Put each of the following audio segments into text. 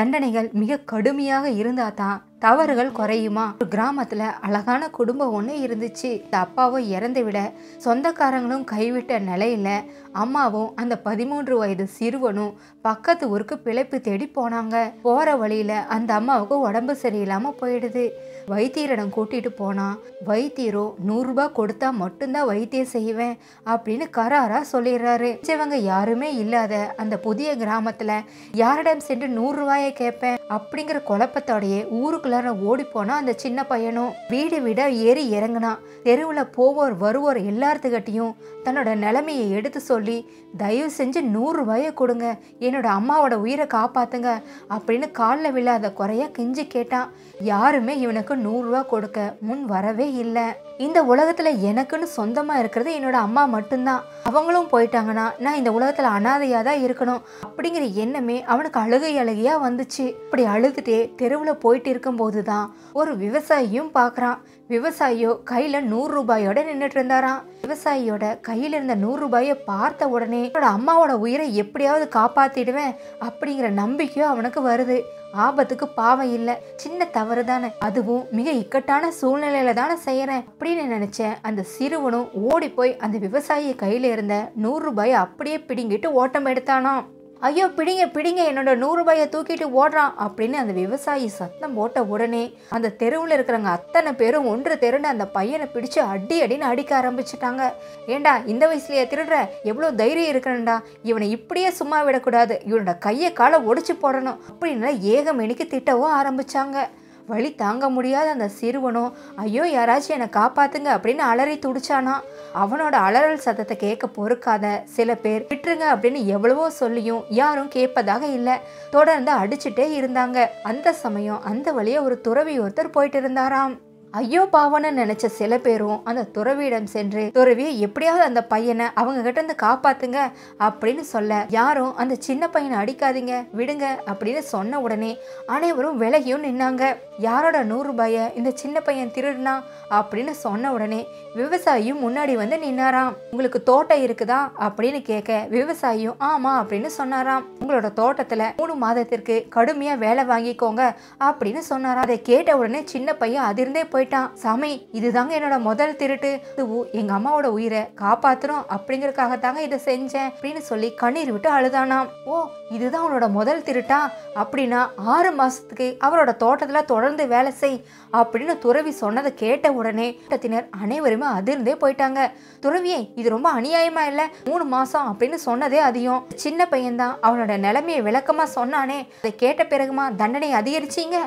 தண்டனைகள் மிக கடுமையாக இருந்தாதான் தவறுகள் குறையுமா ஒரு கிராமத்தில் அழகான குடும்பம் ஒன்று இருந்துச்சு இந்த அப்பாவும் இறந்து விட சொந்தக்காரங்களும் கைவிட்ட நிலையில் அம்மாவும் அந்த பதிமூன்று வயது சிறுவனும் பக்கத்து ஊருக்கு பிழைப்பு தேடி போனாங்க போகிற வழியில் அந்த அம்மாவுக்கு உடம்பு சரியில்லாமல் போயிடுது வைத்தியரிடம் கூட்டிகிட்டு போனால் வைத்தியரும் நூறுரூபா கொடுத்தா மட்டும்தான் வைத்தியம் செய்வேன் அப்படின்னு கராராக சொல்லிடுறாரு இவங்க யாருமே இல்லாத அந்த புதிய கிராமத்தில் யாரிடம் சென்று நூறுரூவாயை கேட்பேன் அப்படிங்கிற குழப்பத்தோடையே ஊருக்கு தெருவுக்குள்ளார ஓடி போனா அந்த சின்ன பையனும் வீடு விட ஏறி இறங்கினான் தெருவுல போவோர் வருவோர் எல்லார்த்துக்கிட்டையும் தன்னோட நிலைமையை எடுத்து சொல்லி தயவு செஞ்சு நூறுரூவாயை கொடுங்க என்னோட அம்மாவோட உயிரை காப்பாத்துங்க அப்படின்னு காலில் விழாத குறையாக கிஞ்சி கேட்டான் யாருமே இவனுக்கு நூறுரூவா கொடுக்க முன் வரவே இல்லை இந்த உலகத்தில் எனக்குன்னு சொந்தமாக இருக்கிறது என்னோட அம்மா மட்டும்தான் அவங்களும் போயிட்டாங்கன்னா நான் இந்த உலகத்தில் அனாதையாக தான் இருக்கணும் அப்படிங்கிற எண்ணமே அவனுக்கு அழுகை அழுகையாக வந்துச்சு இப்படி அழுதுட்டே தெருவில் போயிட்டு இருக்கும்போது தான் ஒரு விவசாயியும் பார்க்குறான் விவசாயியோ கையில் நூறு ரூபாயோட நின்றுட்டு இருந்தாராம் விவசாயியோட கையில் இருந்த நூறு ரூபாயை பார்த்த உடனே என்னோட அம்மாவோட உயிரை எப்படியாவது காப்பாற்றிடுவேன் அப்படிங்கிற நம்பிக்கையும் அவனுக்கு வருது ஆபத்துக்கு பாவம் இல்லை சின்ன தவறு தானே அதுவும் மிக இக்கட்டான சூழ்நிலையில தானே செய்யறேன் அப்படின்னு நினைச்சேன் அந்த சிறுவனும் ஓடி போய் அந்த விவசாயி கையில இருந்த நூறு ரூபாயை அப்படியே பிடுங்கிட்டு ஓட்டம் எடுத்தானாம் ஐயோ பிடிங்க பிடிங்க என்னோட ரூபாயை தூக்கிட்டு ஓடுறான் அப்படின்னு அந்த விவசாயி சத்தம் போட்ட உடனே அந்த தெருவில் இருக்கிறவங்க அத்தனை பேரும் ஒன்று திருண்டு அந்த பையனை பிடிச்சு அடி அடின்னு அடிக்க ஆரம்பிச்சிட்டாங்க ஏண்டா இந்த வயசுலயே திருடுற எவ்வளோ தைரியம் இருக்கணும்டா இவனை இப்படியே சும்மா விடக்கூடாது இவனோட கையை காலை ஒடிச்சு போடணும் அப்படின்னு ஏகம் எனக்கு திட்டவும் ஆரம்பிச்சாங்க வழி தாங்க முடியாத அந்த சிறுவனும் ஐயோ யாராச்சும் என்னை காப்பாத்துங்க அப்படின்னு அலறி துடிச்சானா அவனோட அலறல் சத்தத்தை கேட்க பொறுக்காத சில பேர் விட்டுருங்க அப்படின்னு எவ்வளவோ சொல்லியும் யாரும் கேட்பதாக இல்லை தொடர்ந்து அடிச்சுட்டே இருந்தாங்க அந்த சமயம் அந்த வழியை ஒரு துறவி ஒருத்தர் போயிட்டு இருந்தாராம் ஐயோ பாவம்னு நினைச்ச சில பேரும் அந்த துறவியிடம் சென்று துறவி எப்படியாவது அந்த பையனை அவங்க கிட்ட இருந்து காப்பாத்துங்க அப்படின்னு சொல்ல யாரும் அந்த சின்ன பையனை அடிக்காதீங்க விடுங்க அப்படின்னு சொன்ன உடனே அனைவரும் விலகியும் நின்னாங்க யாரோட நூறு ரூபாய இந்த சின்ன பையன் திருடுனா அப்படின்னு சொன்ன உடனே விவசாயியும் முன்னாடி வந்து நின்னாராம் உங்களுக்கு தோட்டம் இருக்குதா அப்படின்னு கேட்க விவசாயியும் ஆமா அப்படின்னு சொன்னாராம் உங்களோட தோட்டத்துல மூணு மாதத்திற்கு கடுமையா வேலை வாங்கிக்கோங்க அப்படின்னு சொன்னாராம் அதை கேட்ட உடனே சின்ன பையன் அதிர்ந்தே போய் போயிட்டான் சாமி இதுதாங்க என்னோட முதல் திருட்டு எங்க அம்மாவோட உயிரை காப்பாத்துறோம் அப்படிங்கறக்காக தாங்க இதை செஞ்சேன் அப்படின்னு சொல்லி கண்ணீர் விட்டு அழுதானாம் ஓ இதுதான் உன்னோட முதல் திருட்டா அப்படின்னா ஆறு மாசத்துக்கு அவரோட தோட்டத்துல தொடர்ந்து வேலை செய் அப்படின்னு துறவி சொன்னதை கேட்ட உடனே கூட்டத்தினர் அனைவருமே அதிர்ந்தே போயிட்டாங்க துறவியே இது ரொம்ப அநியாயமா இல்ல மூணு மாசம் அப்படின்னு சொன்னதே அதிகம் சின்ன பையன்தான் அவனோட நிலைமையை விளக்கமா சொன்னானே அதை கேட்ட பிறகுமா தண்டனை அதிகரிச்சீங்க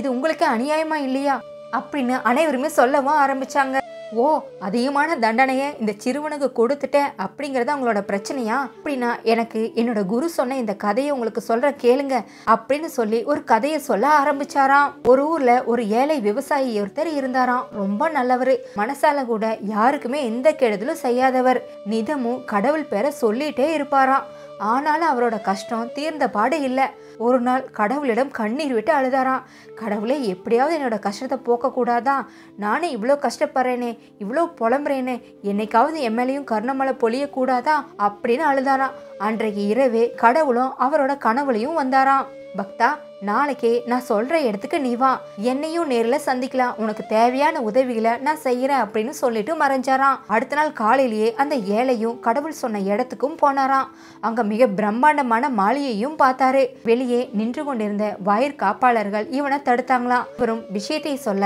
இது உங்களுக்கே அநியாயமா இல்லையா அப்படின்னு அனைவருமே சொல்லவும் ஆரம்பிச்சாங்க ஓ அதிகமான தண்டனையை இந்த சிறுவனுக்கு கொடுத்துட்டேன் அப்படிங்கிறது அவங்களோட பிரச்சனையா அப்படின்னா எனக்கு என்னோட குரு சொன்ன இந்த கதையை உங்களுக்கு சொல்ற கேளுங்க அப்படின்னு சொல்லி ஒரு கதையை சொல்ல ஆரம்பிச்சாராம் ஒரு ஊர்ல ஒரு ஏழை விவசாயி ஒருத்தர் இருந்தாராம் ரொம்ப நல்லவர் மனசால கூட யாருக்குமே எந்த கெடுதலும் செய்யாதவர் நிதமும் கடவுள் பேரை சொல்லிட்டே இருப்பாராம் ஆனாலும் அவரோட கஷ்டம் தீர்ந்த பாடு இல்லை ஒரு நாள் கடவுளிடம் கண்ணீர் விட்டு அழுதாராம் கடவுளே எப்படியாவது என்னோட கஷ்டத்தை போக்கக்கூடாதா நானே இவ்வளோ கஷ்டப்படுறேனே இவ்வளோ புலம்புறேனே என்னைக்காவது எம்எல்ஏயும் கருணமலை பொழியக்கூடாதா அப்படின்னு அழுதாராம் அன்றைக்கு இரவே கடவுளும் அவரோட கனவுலையும் வந்தாராம் பக்தா நாளைக்கே நான் சொல்கிற இடத்துக்கு நீ வா என்னையும் நேரில் சந்திக்கலாம் உனக்கு தேவையான உதவிகளை நான் செய்கிறேன் அப்படின்னு சொல்லிட்டு மறைஞ்சாராம் அடுத்த நாள் காலையிலேயே அந்த ஏழையும் கடவுள் சொன்ன இடத்துக்கும் போனாராம் அங்கே மிக பிரம்மாண்டமான மாளிகையும் பார்த்தாரு வெளியே நின்று கொண்டிருந்த வயிற் காப்பாளர்கள் இவனை தடுத்தாங்களாம் இவரும் விஷயத்தை சொல்ல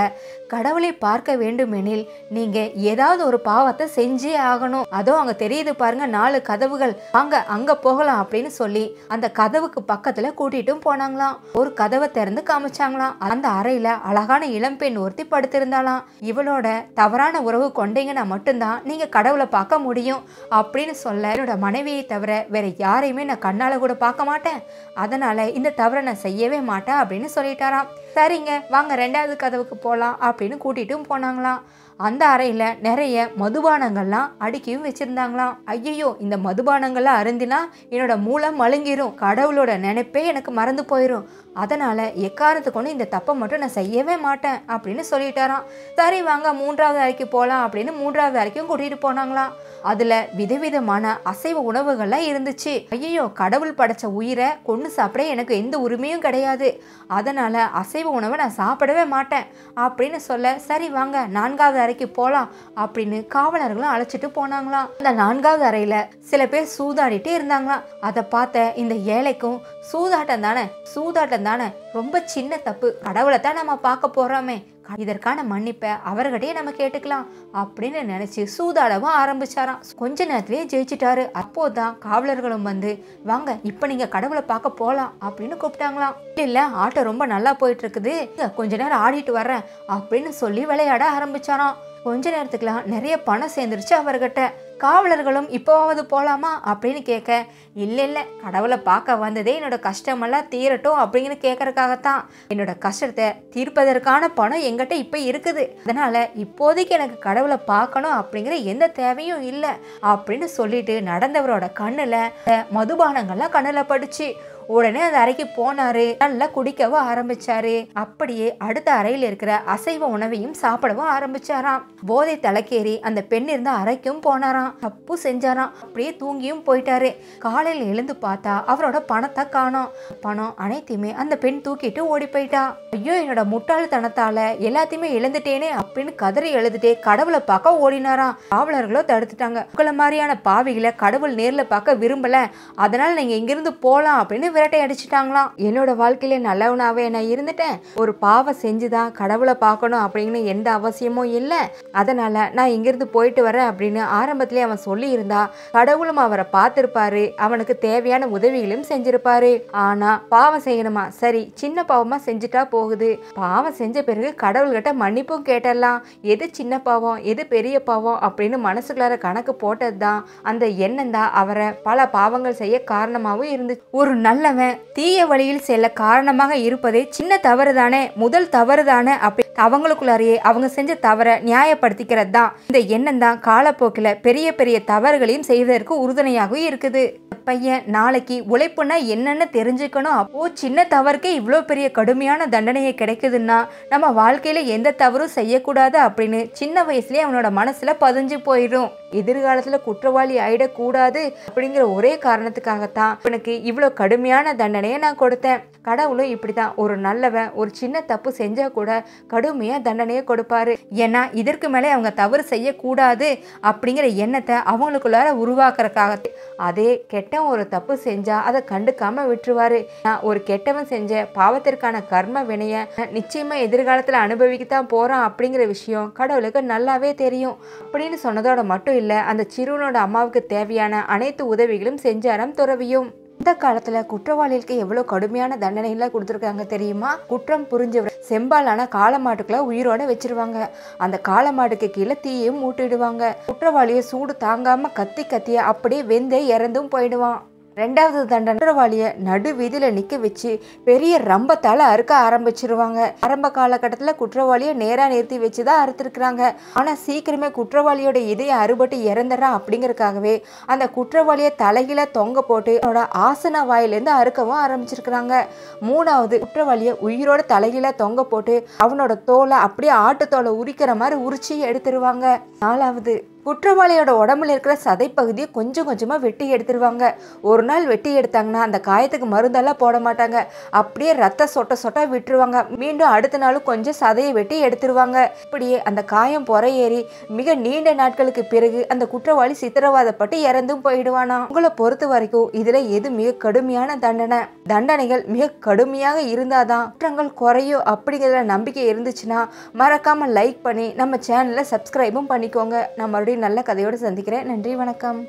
கடவுளை பார்க்க வேண்டுமெனில் நீங்கள் ஏதாவது ஒரு பாவத்தை செஞ்சே ஆகணும் அதோ அங்கே தெரியுது பாருங்க நாலு கதவுகள் அங்கே அங்கே போகலாம் அப்படின்னு சொல்லி அந்த கதவுக்கு பக்கத்தில் கூட்டிட்டும் போனாங்க பண்ணாங்களாம் ஒரு கதவை திறந்து காமிச்சாங்களாம் அந்த அறையில அழகான இளம்பெண் ஒருத்தி படுத்திருந்தாலாம் இவளோட தவறான உறவு கொண்டீங்கன்னா மட்டும்தான் நீங்க கடவுளை பார்க்க முடியும் அப்படின்னு சொல்ல என்னோட மனைவியை தவிர வேற யாரையுமே நான் கண்ணால கூட பார்க்க மாட்டேன் அதனால இந்த தவறை நான் செய்யவே மாட்டேன் அப்படின்னு சொல்லிட்டாராம் சரிங்க வாங்க ரெண்டாவது கதவுக்கு போகலாம் அப்படின்னு கூட்டிகிட்டும் போனாங்களாம் அந்த அறையில் நிறைய மதுபானங்கள்லாம் அடுக்கியும் வச்சுருந்தாங்களாம் ஐயையோ இந்த மதுபானங்கள்லாம் அருந்தினா என்னோட மூளை மழுங்கிரும் கடவுளோட நினைப்பே எனக்கு மறந்து போயிடும் அதனால் எக்காரத்துக்கொண்டு இந்த தப்பை மட்டும் நான் செய்யவே மாட்டேன் அப்படின்னு சொல்லிட்டாராம் சரி வாங்க மூன்றாவது அறைக்கு போகலாம் அப்படின்னு மூன்றாவது அறைக்கும் கூட்டிகிட்டு போனாங்களாம் அதில் விதவிதமான அசைவ உணவுகள்லாம் இருந்துச்சு ஐயோ கடவுள் படைச்ச உயிரை கொன்று சாப்பிட எனக்கு எந்த உரிமையும் கிடையாது அதனால் அசைவ உணவை நான் சாப்பிடவே மாட்டேன் அப்படின்னு சொல்ல சரி வாங்க நான்காவது அறைக்கு போகலாம் அப்படின்னு காவலர்களும் அழைச்சிட்டு போனாங்களாம் அந்த நான்காவது அறையில் சில பேர் சூதாடிட்டே இருந்தாங்களாம் அதை பார்த்த இந்த ஏழைக்கும் சூதாட்டம் தானே சூதாட்டம் தானே ரொம்ப சின்ன தப்பு கடவுளை தான் நம்ம பார்க்க போகிறோமே இதற்கான மன்னிப்பை அவர்கிட்டயே நம்ம கேட்டுக்கலாம் அப்படின்னு நினச்சி சூதாடவும் ஆரம்பிச்சாராம் கொஞ்ச நேரத்திலேயே ஜெயிச்சிட்டாரு அப்போதான் காவலர்களும் வந்து வாங்க இப்போ நீங்கள் கடவுளை பார்க்க போகலாம் அப்படின்னு கூப்பிட்டாங்களாம் இல்லை ஆட்டோ ரொம்ப நல்லா போயிட்டு இருக்குது கொஞ்ச நேரம் ஆடிட்டு வர்றேன் அப்படின்னு சொல்லி விளையாட ஆரம்பிச்சாராம் கொஞ்ச நேரத்துக்கெல்லாம் நிறைய பணம் சேர்ந்துருச்சு அவர்கிட்ட காவலர்களும் இப்போவாவது போகலாமா அப்படின்னு கேட்க இல்லை இல்லை கடவுளை பார்க்க வந்ததே என்னோட கஷ்டமெல்லாம் தீரட்டும் அப்படிங்கன்னு கேட்கறக்காகத்தான் என்னோட கஷ்டத்தை தீர்ப்பதற்கான பணம் எங்கிட்ட இப்போ இருக்குது அதனால் இப்போதைக்கு எனக்கு கடவுளை பார்க்கணும் அப்படிங்கிற எந்த தேவையும் இல்லை அப்படின்னு சொல்லிட்டு நடந்தவரோட கண்ணில் மதுபானங்கள்லாம் கண்ணில் படிச்சு உடனே அந்த அறைக்கு போனாரு நல்லா குடிக்கவும் ஆரம்பிச்சாரு அப்படியே அடுத்த அறையில் இருக்கிற அசைவ உணவையும் சாப்பிடவும் ஆரம்பிச்சாராம் போதை தலைக்கேறி அந்த பெண் இருந்த அறைக்கும் போனாராம் தப்பு செஞ்சாராம் அப்படியே தூங்கியும் போயிட்டாரு காலையில் எழுந்து பார்த்தா அவரோட பணத்தை காணோம் பணம் அனைத்தையுமே அந்த பெண் தூக்கிட்டு ஓடி போயிட்டா ஐயோ என்னோட முட்டாள்தனத்தால எல்லாத்தையுமே இழந்துட்டேனே அப்படின்னு கதறி எழுதுட்டே கடவுளை பார்க்க ஓடினாராம் காவலர்களோ தடுத்துட்டாங்க உங்களை மாதிரியான பாவிகளை கடவுள் நேரில் பார்க்க விரும்பல அதனால நீங்க இங்கிருந்து போலாம் அப்படின்னு விரட்டை அடிச்சிட்டாங்களாம் என்னோட வாழ்க்கையில நல்லவனாவே நான் இருந்துட்டேன் ஒரு பாவம் செஞ்சுதான் கடவுளை பார்க்கணும் அப்படின்னு எந்த அவசியமும் இல்லை அதனால நான் இங்கிருந்து போயிட்டு வரேன் அப்படின்னு ஆரம்பத்திலே அவன் சொல்லி இருந்தா கடவுளும் அவரை பார்த்துருப்பாரு அவனுக்கு தேவையான உதவிகளும் செஞ்சிருப்பாரு ஆனா பாவம் செய்யணுமா சரி சின்ன பாவமா செஞ்சுட்டா போகுது பாவம் செஞ்ச பிறகு கடவுள்கிட்ட மன்னிப்பும் கேட்டலாம் எது சின்ன பாவம் எது பெரிய பாவம் அப்படின்னு மனசுக்குள்ள கணக்கு போட்டதுதான் அந்த எண்ணம் தான் அவரை பல பாவங்கள் செய்ய காரணமாகவும் இருந்து ஒரு நல்ல நல்லவன் தீய வழியில் செல்ல காரணமாக இருப்பதே சின்ன தவறு தானே முதல் தவறு தானே அப்படி அவங்களுக்குள்ளாரையே அவங்க செஞ்ச தவறை நியாயப்படுத்திக்கிறது தான் இந்த எண்ணம் தான் காலப்போக்கில் பெரிய பெரிய தவறுகளையும் செய்வதற்கு உறுதுணையாகவும் இருக்குது பையன் நாளைக்கு உழைப்புனா என்னென்னு தெரிஞ்சுக்கணும் அப்போ சின்ன தவறுக்கே இவ்வளோ பெரிய கடுமையான தண்டனையை கிடைக்குதுன்னா நம்ம வாழ்க்கையில் எந்த தவறும் செய்யக்கூடாது அப்படின்னு சின்ன வயசுலேயே அவனோட மனசில் பதிஞ்சு போயிடும் எதிர்காலத்தில் குற்றவாளி ஆயிடக்கூடாது அப்படிங்கிற ஒரே காரணத்துக்காகத்தான் எனக்கு இவ்வளோ கடுமையான தண்டனையை நான் கொடுத்தேன் கடவுளும் இப்படி தான் ஒரு நல்லவன் ஒரு சின்ன தப்பு செஞ்சால் கூட கடுமையாக தண்டனையை கொடுப்பாரு ஏன்னா இதற்கு மேலே அவங்க தவறு செய்யக்கூடாது அப்படிங்கிற எண்ணத்தை அவங்களுக்குள்ளார உருவாக்குறக்காக அதே கெட்ட கெட்டவன் ஒரு தப்பு செஞ்சா அதை கண்டுக்காம விட்டுருவாரு நான் ஒரு கெட்டவன் செஞ்ச பாவத்திற்கான கர்ம வினைய நிச்சயமா எதிர்காலத்துல அனுபவிக்கத்தான் போறான் அப்படிங்கிற விஷயம் கடவுளுக்கு நல்லாவே தெரியும் அப்படின்னு சொன்னதோட மட்டும் இல்ல அந்த சிறுவனோட அம்மாவுக்கு தேவையான அனைத்து உதவிகளும் செஞ்சாராம் துறவியும் இந்த காலத்துல குற்றவாளிகளுக்கு எவ்வளவு கடுமையான தண்டனை எல்லாம் கொடுத்துருக்காங்க தெரியுமா குற்றம் புரிஞ்சவர் செம்பாலான காலமாட்டுக்களை உயிரோட வச்சிருவாங்க அந்த காலமாட்டுக்கு கீழே தீயும் மூட்டிடுவாங்க குற்றவாளியை சூடு தாங்காம கத்தி கத்திய அப்படியே வெந்தே இறந்தும் போயிடுவான் ரெண்டாவது தண்டனை நடு வீதியில் நிற்க வச்சு பெரிய தலை அறுக்க ஆரம்பிச்சிருவாங்க ஆரம்ப காலகட்டத்தில் குற்றவாளியை நேராக நிறுத்தி வச்சு தான் அறுத்துருக்குறாங்க ஆனால் சீக்கிரமே குற்றவாளியோட இதய அறுபட்டு இறந்துறான் அப்படிங்கறக்காகவே அந்த குற்றவாளியை தலையில தொங்க போட்டு அவனோட ஆசன வாயிலேருந்து அறுக்கவும் ஆரம்பிச்சிருக்கிறாங்க மூணாவது குற்றவாளியை உயிரோட தலையில தொங்க போட்டு அவனோட தோலை அப்படியே ஆட்டு தோலை உரிக்கிற மாதிரி உரிச்சி எடுத்துருவாங்க நாலாவது குற்றவாளியோட உடம்புல இருக்கிற சதை பகுதியை கொஞ்சம் கொஞ்சமாக வெட்டி எடுத்துருவாங்க ஒரு நாள் வெட்டி எடுத்தாங்கன்னா அந்த காயத்துக்கு மருந்தெல்லாம் போட மாட்டாங்க அப்படியே ரத்த சொட்ட சொட்டாக விட்டுருவாங்க மீண்டும் அடுத்த நாளும் கொஞ்சம் சதையை வெட்டி எடுத்துருவாங்க இப்படியே அந்த காயம் புறையேறி மிக நீண்ட நாட்களுக்கு பிறகு அந்த குற்றவாளி சித்திரவாதப்பட்டு இறந்தும் போயிடுவானா உங்களை பொறுத்த வரைக்கும் இதில் எது மிக கடுமையான தண்டனை தண்டனைகள் மிக கடுமையாக இருந்தால் தான் குற்றங்கள் குறையும் அப்படிங்கிற நம்பிக்கை இருந்துச்சுன்னா மறக்காமல் லைக் பண்ணி நம்ம சேனலை சப்ஸ்கிரைபும் பண்ணிக்கோங்க நம்மளுடைய மறுபடியும் நல்ல கதையோடு சந்திக்கிறேன் நன்றி வணக்கம்